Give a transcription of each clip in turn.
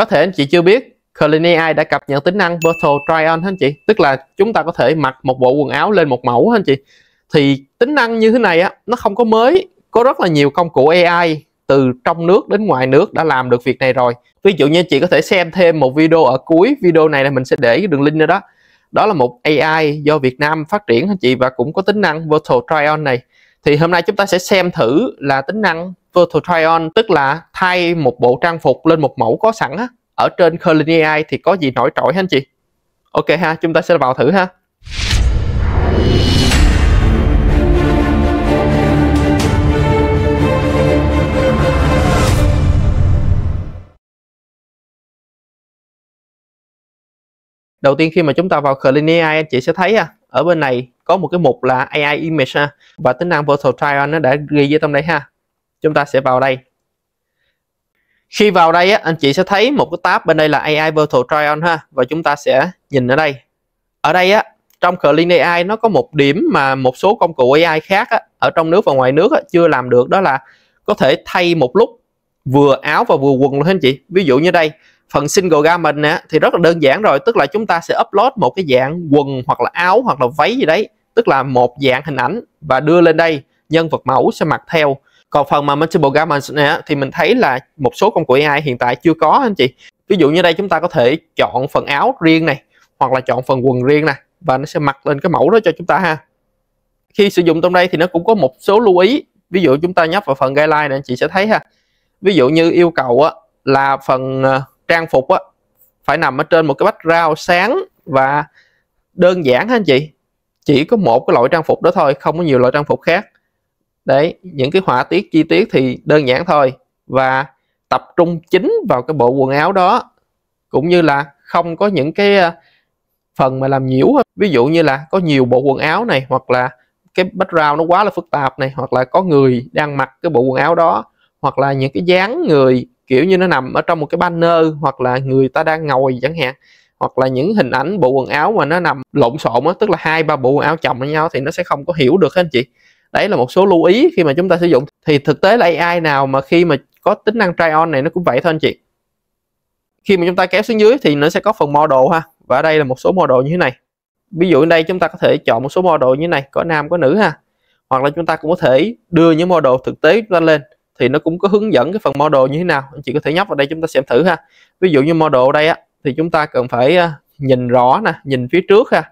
có thể anh chị chưa biết AI đã cập nhật tính năng Virtual Try On anh chị tức là chúng ta có thể mặc một bộ quần áo lên một mẫu anh chị thì tính năng như thế này á nó không có mới có rất là nhiều công cụ AI từ trong nước đến ngoài nước đã làm được việc này rồi ví dụ như chị có thể xem thêm một video ở cuối video này là mình sẽ để cái đường link nữa đó đó là một AI do Việt Nam phát triển anh chị và cũng có tính năng Virtual Try On này thì hôm nay chúng ta sẽ xem thử là tính năng virtual try-on tức là thay một bộ trang phục lên một mẫu có sẵn á, ở trên Curly AI thì có gì nổi trội hả anh chị? Ok ha, chúng ta sẽ vào thử ha. Đầu tiên khi mà chúng ta vào Clean AI anh chị sẽ thấy à, ở bên này có một cái mục là AI Image ha, và tính năng Virtual Try On nó đã ghi dưới trong đây ha chúng ta sẽ vào đây khi vào đây á, anh chị sẽ thấy một cái tab bên đây là AI Virtual Trial ha và chúng ta sẽ nhìn ở đây ở đây á trong Clean AI nó có một điểm mà một số công cụ AI khác á, ở trong nước và ngoài nước á, chưa làm được đó là có thể thay một lúc vừa áo và vừa quần luôn anh chị ví dụ như đây phần single garment á thì rất là đơn giản rồi tức là chúng ta sẽ upload một cái dạng quần hoặc là áo hoặc là váy gì đấy tức là một dạng hình ảnh và đưa lên đây nhân vật mẫu sẽ mặc theo còn phần mà Manageable Garments này thì mình thấy là một số công cụ AI hiện tại chưa có anh chị ví dụ như đây chúng ta có thể chọn phần áo riêng này hoặc là chọn phần quần riêng này và nó sẽ mặc lên cái mẫu đó cho chúng ta ha khi sử dụng trong đây thì nó cũng có một số lưu ý ví dụ chúng ta nhấp vào phần guideline này anh chị sẽ thấy ha ví dụ như yêu cầu á, là phần ờ, trang phục á, phải nằm ở trên một cái background sáng và đơn giản ha anh chị chỉ có một cái loại trang phục đó thôi không có nhiều loại trang phục khác đấy những cái họa tiết chi tiết thì đơn giản thôi và tập trung chính vào cái bộ quần áo đó cũng như là không có những cái ờ, phần mà làm nhiễu ví dụ như là có nhiều bộ quần áo này hoặc là cái background nó quá là phức tạp này hoặc là có người đang mặc cái bộ quần áo đó hoặc là những cái dáng người kiểu như nó nằm ở trong một cái banner hoặc là người ta đang ngồi chẳng hạn hoặc là những hình ảnh bộ quần áo mà nó nằm lộn xộn á tức là hai ba bộ quần áo chồng với nhau thì nó sẽ không có hiểu được hết anh chị đấy là một số lưu ý khi mà chúng ta sử dụng thì thực tế là AI nào mà khi mà có tính năng try on này nó cũng vậy thôi anh chị khi mà chúng ta kéo xuống dưới thì nó sẽ có phần model ha và ở đây là một số model như thế này ví dụ ở đây chúng ta có thể chọn một số model như thế này có nam có nữ ha hoặc là chúng ta cũng có thể đưa những model thực tế chúng ta lên thì nó cũng có hướng dẫn cái phần model như thế nào anh chị có thể nhấp vào đây chúng ta xem thử ha ví dụ như model đây á thì chúng ta cần phải à, nhìn rõ nè nhìn phía trước ha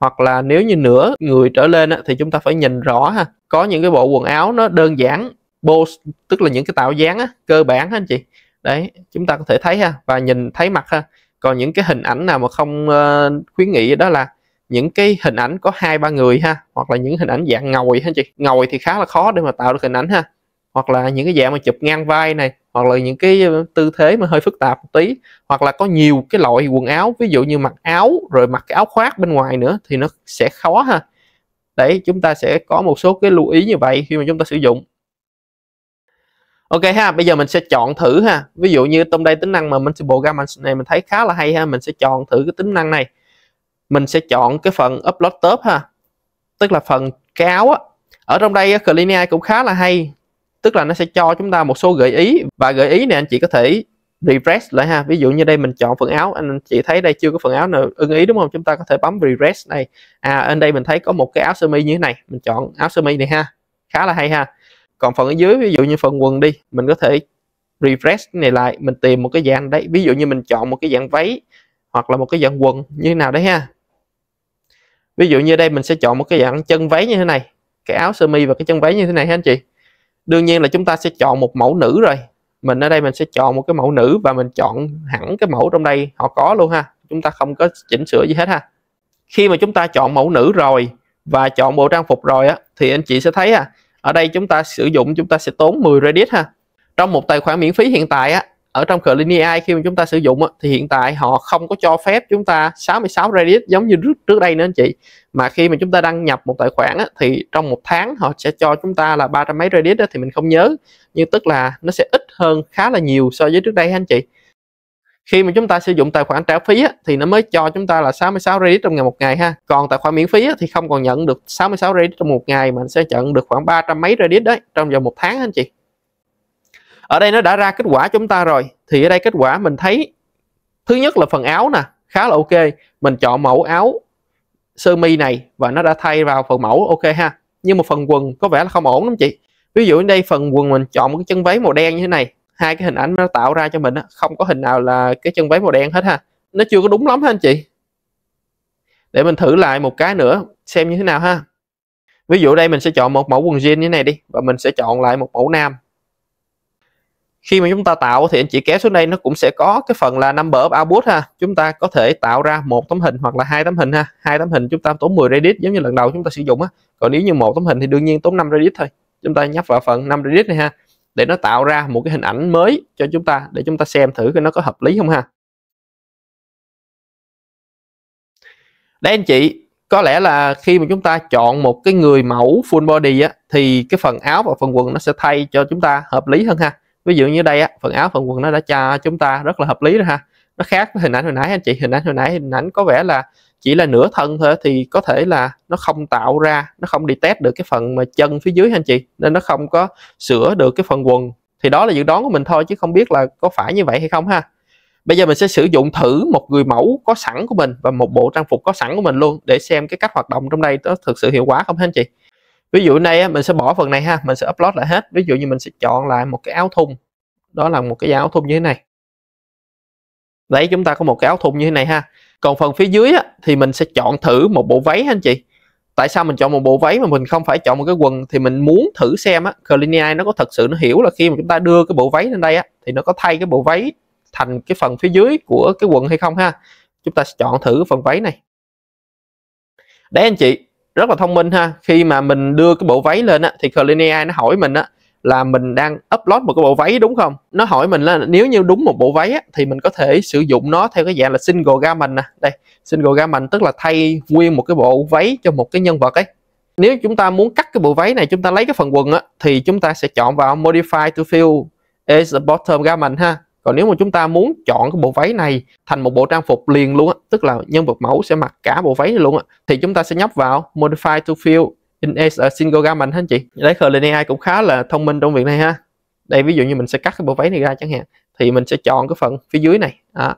hoặc là nếu như nửa người trở lên á, thì chúng ta phải nhìn rõ ha có những cái bộ quần áo nó đơn giản bô tức là những cái tạo dáng á, cơ bản ha anh chị đấy chúng ta có thể thấy ha và nhìn thấy mặt ha còn những cái hình ảnh nào mà không uh, khuyến nghị đó là những cái hình ảnh có hai ba người ha hoặc là những hình ảnh dạng ngồi ha anh chị ngồi thì khá là khó để mà tạo được hình ảnh ha hoặc là những cái dạng mà chụp ngang vai này hoặc là những cái ờ, tư thế mà hơi phức tạp một tí hoặc là có nhiều cái loại quần áo ví dụ như mặc áo rồi mặc cái áo khoác bên ngoài nữa thì nó sẽ khó ha đấy chúng ta sẽ có một số cái lưu ý như vậy khi mà chúng ta sử dụng ok ha bây giờ mình sẽ chọn thử ha ví dụ như trong đây tính năng mà mình bộ garments này mình thấy khá là hay ha mình sẽ chọn thử cái tính năng này mình sẽ chọn cái phần upload top ha tức là phần cái áo á ở trong đây Clean AI cũng khá là hay tức là nó sẽ cho chúng ta một số gợi ý và gợi ý này anh chị có thể refresh lại ha ví dụ như đây mình chọn phần áo anh chị thấy đây chưa có phần áo nào ưng ý đúng không chúng ta có thể bấm refresh này à ở đây mình thấy có một cái áo sơ mi như thế này mình chọn áo sơ mi này ha khá là hay ha còn phần ở dưới ví dụ như phần quần đi mình có thể refresh này lại mình tìm một cái dạng đấy ví dụ như mình chọn một cái dạng váy hoặc là một cái dạng quần như thế nào đấy ha ví dụ như đây mình sẽ chọn một cái dạng chân váy như thế này cái áo sơ mi và cái chân váy như thế này ha anh chị đương nhiên là chúng ta sẽ chọn một mẫu nữ rồi mình ở đây mình sẽ chọn một cái mẫu nữ và mình chọn hẳn cái mẫu trong đây họ có luôn ha chúng ta không có chỉnh sửa gì hết ha khi mà chúng ta chọn mẫu nữ rồi và chọn bộ trang phục rồi á thì anh chị sẽ thấy à ở đây chúng ta sử dụng chúng ta sẽ tốn 10 Reddit ha trong một tài khoản miễn phí hiện tại á ở trong ai khi mà chúng ta sử dụng thì hiện tại họ không có cho phép chúng ta 66 Reddit giống như trước trước đây nữa anh chị mà khi mà chúng ta đăng nhập một tài khoản thì trong một tháng họ sẽ cho chúng ta là ba trăm mấy Reddit thì mình không nhớ nhưng tức là nó sẽ ít hơn khá là nhiều so với trước đây anh chị khi mà chúng ta sử dụng tài khoản trả phí thì nó mới cho chúng ta là 66 Reddit trong ngày một ngày ha còn tài khoản miễn phí thì không còn nhận được 66 Reddit trong một ngày mà sẽ nhận được khoảng 300 mấy Reddit đấy trong vòng một tháng anh chị ở đây nó đã ra kết quả chúng ta rồi thì ở đây kết quả mình thấy thứ nhất là phần áo nè khá là ok mình chọn mẫu áo sơ mi này và nó đã thay vào phần mẫu ok ha nhưng mà phần quần có vẻ là không ổn lắm chị ví dụ ở đây phần quần mình chọn một cái chân váy màu đen như thế này hai cái hình ảnh nó tạo ra cho mình không có hình nào là cái chân váy màu đen hết ha nó chưa có đúng lắm ha anh chị để mình thử lại một cái nữa xem như thế nào ha ví dụ đây mình sẽ chọn một mẫu quần jean như thế này đi và mình sẽ chọn lại một mẫu nam khi mà chúng ta tạo thì anh chị kéo xuống đây nó cũng sẽ có cái phần là number of output ha chúng ta có thể tạo ra một tấm hình hoặc là hai tấm hình ha hai tấm hình chúng ta tốn 10 redis giống như lần đầu chúng ta sử dụng á còn nếu như một tấm hình thì đương nhiên tốn 5 redis thôi chúng ta nhấp vào phần 5 redis này ha để nó tạo ra một cái hình ảnh mới cho chúng ta để chúng ta xem thử cái nó có hợp lý không ha đấy anh chị có lẽ là khi mà chúng ta chọn một cái người mẫu full body á thì cái phần áo và phần quần nó sẽ thay cho chúng ta hợp lý hơn ha ví dụ như đây á, phần áo phần quần nó đã cho chúng ta rất là hợp lý rồi ha nó khác với hình ảnh hồi nãy anh chị hình ảnh hồi nãy hình ảnh có vẻ là chỉ là nửa thân thôi thì có thể là nó không tạo ra nó không đi test được cái phần mà chân phía dưới anh chị nên nó không có sửa được cái phần quần thì đó là dự đoán của mình thôi chứ không biết là có phải như vậy hay không ha bây giờ mình sẽ sử dụng thử một người mẫu có sẵn của mình và một bộ trang phục có sẵn của mình luôn để xem cái cách hoạt động trong đây nó thực sự hiệu quả không anh chị ví dụ này mình sẽ bỏ phần này ha mình sẽ upload lại hết ví dụ như mình sẽ chọn lại một cái áo thun đó là một cái áo thun như thế này đấy chúng ta có một cái áo thun như thế này ha còn phần phía dưới á, thì mình sẽ chọn thử một bộ váy ha anh chị tại sao mình chọn một bộ váy mà mình không phải chọn một cái quần thì mình muốn thử xem á Cliniai nó có thật sự nó hiểu là khi mà chúng ta đưa cái bộ váy lên đây á thì nó có thay cái bộ váy thành cái phần phía dưới của cái quần hay không ha chúng ta sẽ chọn thử phần váy này đấy anh chị rất là thông minh ha khi mà mình đưa cái bộ váy lên á thì Clean nó hỏi mình á là mình đang upload một cái bộ váy đúng không nó hỏi mình là nếu như đúng một bộ váy á, thì mình có thể sử dụng nó theo cái dạng là single garment nè đây single garment tức là thay nguyên một cái bộ váy cho một cái nhân vật ấy nếu chúng ta muốn cắt cái bộ váy này chúng ta lấy cái phần quần á, thì chúng ta sẽ chọn vào modify to fill as the bottom garment ha còn nếu mà chúng ta muốn chọn cái bộ váy này thành một bộ trang phục liền luôn á tức là nhân vật mẫu sẽ mặc cả bộ váy này luôn á thì chúng ta sẽ nhấp vào modify to fill in as a single garment anh chị lấy đấy Berlin AI cũng khá là thông minh trong việc này ha đây ví dụ như mình sẽ cắt cái bộ váy này ra chẳng hạn thì mình sẽ chọn cái phần phía dưới này đó.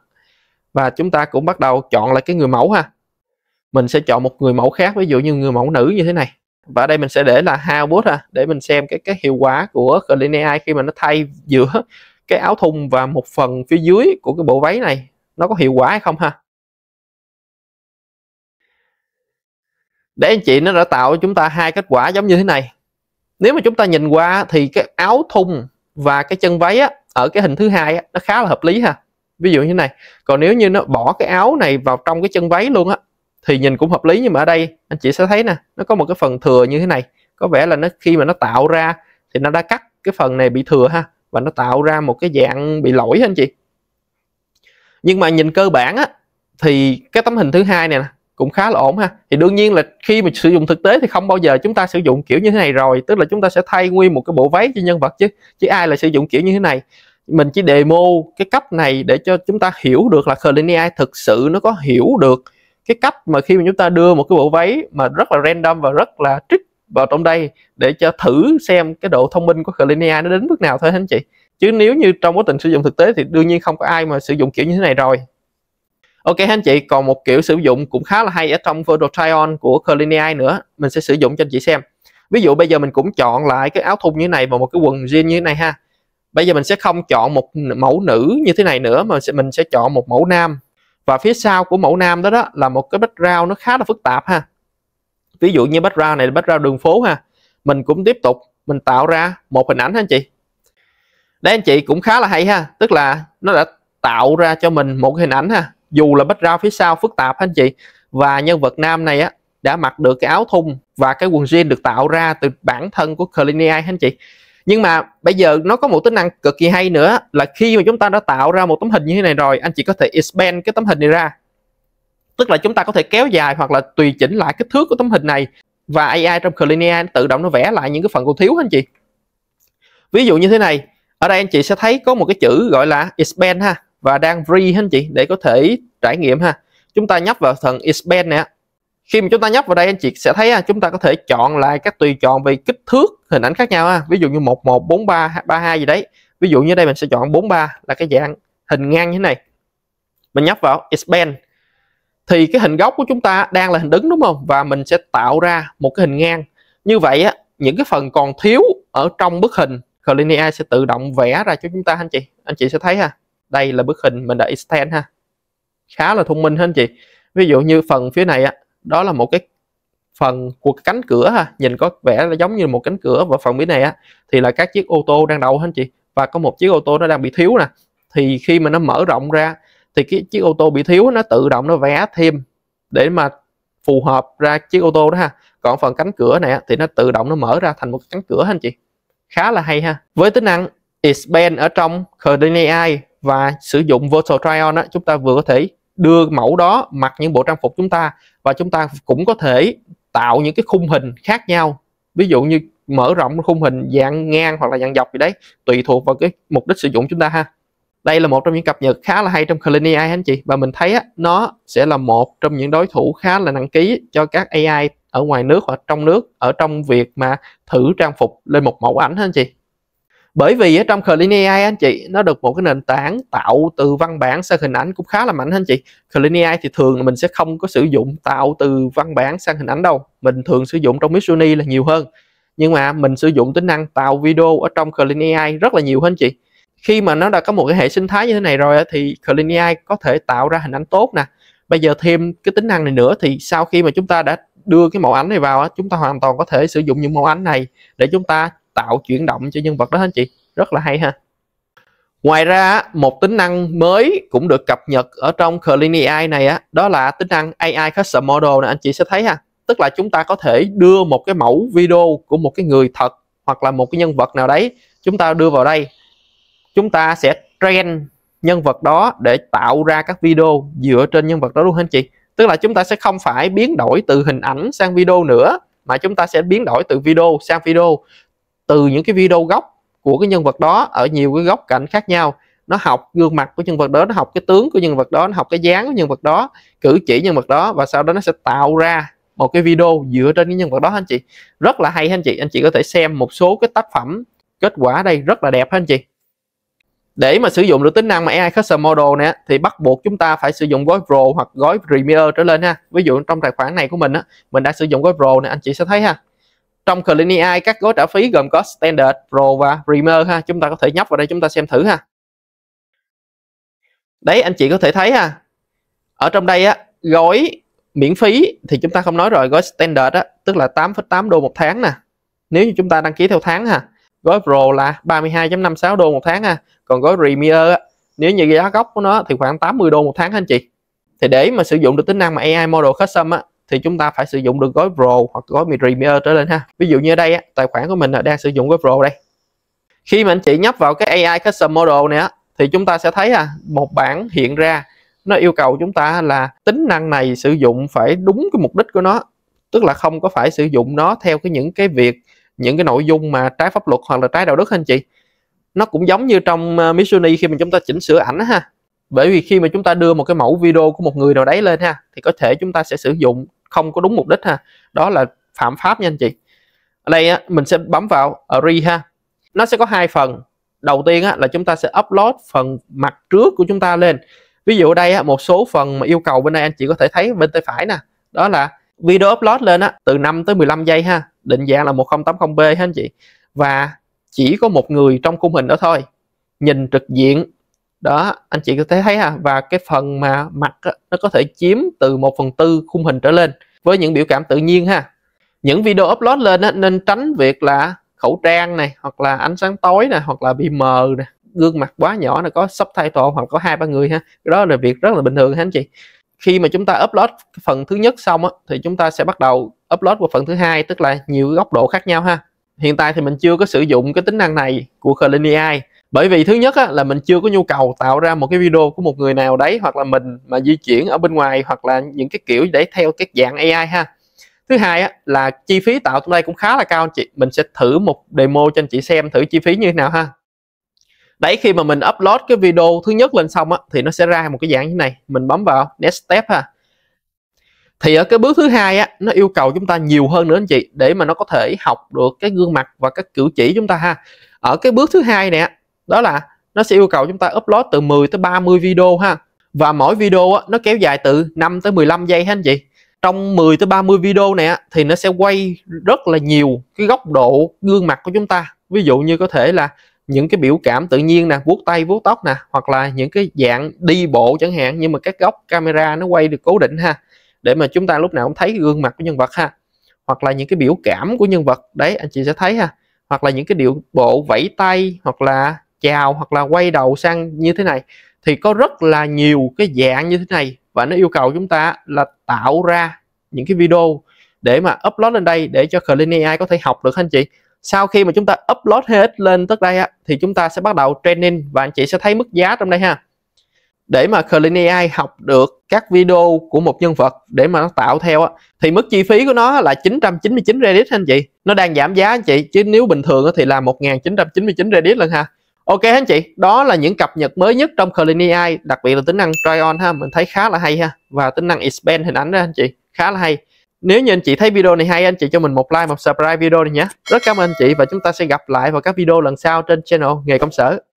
và chúng ta cũng bắt đầu chọn lại cái người mẫu ha mình sẽ chọn một người mẫu khác ví dụ như người mẫu nữ như thế này và ở đây mình sẽ để là how bot ha để mình xem cái cái hiệu quả của Berlin AI khi mà nó thay giữa cái áo thun và một phần phía dưới của cái bộ váy này nó có hiệu quả hay không ha để anh chị nó đã tạo cho chúng ta hai kết quả giống như thế này nếu mà chúng ta nhìn qua thì cái áo thun và cái chân váy á, ở cái hình thứ hai á, nó khá là hợp lý ha ví dụ như thế này còn nếu như nó bỏ cái áo này vào trong cái chân váy luôn á thì nhìn cũng hợp lý nhưng mà ở đây anh chị sẽ thấy nè nó có một cái phần thừa như thế này có vẻ là nó khi mà nó tạo ra thì nó đã cắt cái phần này bị thừa ha và nó tạo ra một cái dạng bị lỗi anh chị nhưng mà nhìn cơ bản á thì cái tấm hình thứ hai này nè cũng khá là ổn ha thì đương nhiên là khi mà sử dụng thực tế thì không bao giờ chúng ta sử dụng kiểu như thế này rồi tức là chúng ta sẽ thay nguyên một cái bộ váy cho nhân vật chứ chứ ai là sử dụng kiểu như thế này mình chỉ demo cái cách này để cho chúng ta hiểu được là Clean AI thực sự nó có hiểu được cái cách mà khi mà chúng ta đưa một cái bộ váy mà rất là random và rất là trích vào trong đây để cho thử xem cái độ thông minh của Cleania nó đến mức nào thôi anh chị chứ nếu như trong quá trình sử dụng thực tế thì đương nhiên không có ai mà sử dụng kiểu như thế này rồi Ok anh chị còn một kiểu sử dụng cũng khá là hay ở trong Virtual Try-on của Cleania nữa mình sẽ sử dụng cho anh chị xem ví dụ bây giờ mình cũng chọn lại cái áo thun như thế này và một cái quần jean như thế này ha bây giờ mình sẽ không chọn một mẫu nữ như thế này nữa mà mình sẽ chọn một mẫu nam và phía sau của mẫu nam đó đó là một cái background nó khá là phức tạp ha ví dụ như background này background đường phố ha mình cũng tiếp tục mình tạo ra một hình ảnh anh chị đây anh chị cũng khá là hay ha tức là nó đã tạo ra cho mình một hình ảnh ha dù là background phía sau phức tạp anh chị và nhân vật nam này á đã mặc được cái áo thun và cái quần jean được tạo ra từ bản thân của Clean AI anh chị nhưng mà bây giờ nó có một tính năng cực kỳ hay nữa là khi mà chúng ta đã tạo ra một tấm hình như thế này rồi anh chị có thể expand cái tấm hình này ra tức là chúng ta có thể kéo dài hoặc là tùy chỉnh lại kích thước của tấm hình này và AI trong Clinia tự động nó vẽ lại những cái phần còn thiếu anh chị ví dụ như thế này ở đây anh chị sẽ thấy có một cái chữ gọi là expand ha và đang free anh chị để có thể trải nghiệm ha chúng ta nhấp vào phần expand nè khi mà chúng ta nhấp vào đây anh chị sẽ thấy ha, chúng ta có thể chọn lại các tùy chọn về kích thước hình ảnh khác nhau ha ví dụ như 11 43 32 gì đấy ví dụ như đây mình sẽ chọn 43 là cái dạng hình ngang như thế này mình nhấp vào expand thì cái hình góc của chúng ta đang là hình đứng đúng không và mình sẽ tạo ra một cái hình ngang như vậy á những cái phần còn thiếu ở trong bức hình Clean sẽ tự động vẽ ra cho chúng ta anh chị anh chị sẽ thấy ha đây là bức hình mình đã extend ha khá là thông minh ha anh chị ví dụ như phần phía này á đó là một cái phần của cánh cửa ha nhìn có vẻ là giống như một cánh cửa và phần phía này á thì là các chiếc ô tô đang đậu anh chị và có một chiếc ô tô nó đang bị thiếu nè thì khi mà nó mở rộng ra thì cái chiếc ô tô bị thiếu nó tự động nó vẽ thêm để mà phù hợp ra chiếc ô tô đó ha còn phần cánh cửa này thì nó tự động nó mở ra thành một cánh cửa anh chị khá là hay ha với tính năng expand ở trong Houdini AI và sử dụng Virtual Try-on á, chúng ta vừa có thể đưa mẫu đó mặc những bộ trang phục chúng ta và chúng ta cũng có thể tạo những cái khung hình khác nhau ví dụ như mở rộng khung hình dạng ngang hoặc là dạng dọc gì đấy tùy thuộc vào cái mục đích sử dụng chúng ta ha đây là một trong những cập nhật khá là hay trong Clean AI anh chị và mình thấy á, nó sẽ là một trong những đối thủ khá là nặng ký cho các AI ở ngoài nước hoặc trong nước ở trong việc mà thử trang phục lên một mẫu ảnh anh chị bởi vì ở trong Clean AI anh chị nó được một cái nền tảng tạo từ văn bản sang hình ảnh cũng khá là mạnh anh chị Clean AI thì thường là mình sẽ không có sử dụng tạo từ văn bản sang hình ảnh đâu mình thường sử dụng trong Mitsuni là nhiều hơn nhưng mà mình sử dụng tính năng tạo video ở trong Clean AI rất là nhiều hơn chị khi mà nó đã có một cái hệ sinh thái như thế này rồi thì Clean AI có thể tạo ra hình ảnh tốt nè bây giờ thêm cái tính năng này nữa thì sau khi mà chúng ta đã đưa cái mẫu ảnh này vào chúng ta hoàn toàn có thể sử dụng những mẫu ảnh này để chúng ta tạo chuyển động cho nhân vật đó anh chị rất là hay ha ngoài ra một tính năng mới cũng được cập nhật ở trong Clean AI này á đó là tính năng AI Custom Model này anh chị sẽ thấy ha tức là chúng ta có thể đưa một cái mẫu video của một cái người thật hoặc là một cái nhân vật nào đấy chúng ta đưa vào đây chúng ta sẽ trend nhân vật đó để tạo ra các video dựa trên nhân vật đó luôn anh chị tức là chúng ta sẽ không phải biến đổi từ hình ảnh sang video nữa mà chúng ta sẽ biến đổi từ video sang video từ những cái video gốc của cái nhân vật đó ở nhiều cái góc cạnh khác nhau nó học gương mặt của nhân vật đó nó học cái tướng của nhân vật đó nó học cái dáng của nhân vật đó cử chỉ nhân vật đó và sau đó nó sẽ tạo ra một cái video dựa trên cái nhân vật đó anh chị rất là hay anh chị anh chị có thể xem một số cái tác phẩm kết quả đây rất là đẹp anh chị để mà sử dụng được tính năng mà AI Custom Model này thì bắt buộc chúng ta phải sử dụng gói Pro hoặc gói Premier trở lên ha. Ví dụ trong tài khoản này của mình á, mình đã sử dụng gói Pro này anh chị sẽ thấy ha. Trong Clean AI các gói trả phí gồm có Standard, Pro và Premier ha. Chúng ta có thể nhấp vào đây chúng ta xem thử ha. Đấy anh chị có thể thấy ha. Ở trong đây á, gói miễn phí thì chúng ta không nói rồi, gói Standard á, tức là 8,8 đô một tháng nè. Nếu như chúng ta đăng ký theo tháng ha. Gói Pro là 32.56 đô một tháng ha còn gói Premier á nếu như giá gốc của nó thì khoảng 80 đô một tháng anh chị thì để mà sử dụng được tính năng mà AI Model Custom á thì chúng ta phải sử dụng được gói Pro hoặc gói Premier trở lên ha ví dụ như ở đây á, tài khoản của mình đang sử dụng gói Pro đây khi mà anh chị nhấp vào cái AI Custom Model này á thì chúng ta sẽ thấy à, một bảng hiện ra nó yêu cầu chúng ta là tính năng này sử dụng phải đúng cái mục đích của nó tức là không có phải sử dụng nó theo cái những cái việc những cái nội dung mà trái pháp luật hoặc là trái đạo đức anh chị nó cũng giống như trong ờ, Mitsumi khi mà chúng ta chỉnh sửa ảnh ha bởi vì khi mà chúng ta đưa một cái mẫu video của một người nào đấy lên ha thì có thể chúng ta sẽ sử dụng không có đúng mục đích ha đó là phạm pháp nha anh chị ở đây á, mình sẽ bấm vào re ha nó sẽ có hai phần đầu tiên á, là chúng ta sẽ upload phần mặt trước của chúng ta lên ví dụ ở đây á, một số phần mà yêu cầu bên đây anh chị có thể thấy bên tay phải nè đó là video upload lên á, từ 5 tới 15 giây ha định dạng là 1080p ha anh chị và chỉ có một người trong khung hình đó thôi nhìn trực diện đó anh chị có thể thấy ha và cái phần mà mặt đó, nó có thể chiếm từ 1 phần tư khung hình trở lên với những biểu cảm tự nhiên ha những video upload lên đó, nên tránh việc là khẩu trang này hoặc là ánh sáng tối này hoặc là bị mờ này gương mặt quá nhỏ là có sắp thay subtitle hoặc có hai ba người ha đó là việc rất là bình thường ha anh chị khi mà chúng ta upload phần thứ nhất xong á, thì chúng ta sẽ bắt đầu upload vào phần thứ hai tức là nhiều góc độ khác nhau ha hiện tại thì mình chưa có sử dụng cái tính năng này của Clean AI bởi vì thứ nhất á, là mình chưa có nhu cầu tạo ra một cái video của một người nào đấy hoặc là mình mà di chuyển ở bên ngoài hoặc là những cái kiểu để theo các dạng AI ha thứ hai á, là chi phí tạo trong đây cũng khá là cao anh chị mình sẽ thử một demo cho anh chị xem thử chi phí như thế nào ha đấy khi mà mình upload cái video thứ nhất lên xong á, thì nó sẽ ra một cái dạng như này mình bấm vào next step ha thì ở cái bước thứ hai á nó yêu cầu chúng ta nhiều hơn nữa anh chị để mà nó có thể học được cái gương mặt và các cử chỉ chúng ta ha ở cái bước thứ hai nè đó là nó sẽ yêu cầu chúng ta upload từ 10 tới 30 video ha và mỗi video á, nó kéo dài từ 5 tới 15 giây ha anh chị trong 10 tới 30 video này á, thì nó sẽ quay rất là nhiều cái góc độ gương mặt của chúng ta ví dụ như có thể là những cái biểu cảm tự nhiên nè vuốt tay vuốt tóc nè hoặc là những cái dạng đi bộ chẳng hạn nhưng mà các góc camera nó quay được cố định ha để mà chúng ta lúc nào cũng thấy gương mặt của nhân vật ha hoặc là những cái biểu cảm của nhân vật đấy anh chị sẽ thấy ha hoặc là những cái điệu bộ vẫy tay hoặc là chào hoặc là quay đầu sang như thế này thì có rất là nhiều cái dạng như thế này và nó yêu cầu chúng ta là tạo ra những cái video để mà upload lên đây để cho Clean AI có thể học được anh chị sau khi mà chúng ta upload hết lên tới đây á, thì chúng ta sẽ bắt đầu training và anh chị sẽ thấy mức giá trong đây ha để mà Clean AI học được các video của một nhân vật để mà nó tạo theo á thì mức chi phí của nó là 999 Reddit anh chị nó đang giảm giá anh chị chứ nếu bình thường thì là 1999 Reddit lần ha Ok anh chị, đó là những cập nhật mới nhất trong Clean AI, đặc biệt là tính năng Try On ha, mình thấy khá là hay ha. Và tính năng Expand hình ảnh đó anh chị, khá là hay. Nếu như anh chị thấy video này hay, anh chị cho mình một like, một subscribe video này nhé. Rất cảm ơn anh chị và chúng ta sẽ gặp lại vào các video lần sau trên channel Nghề Công Sở.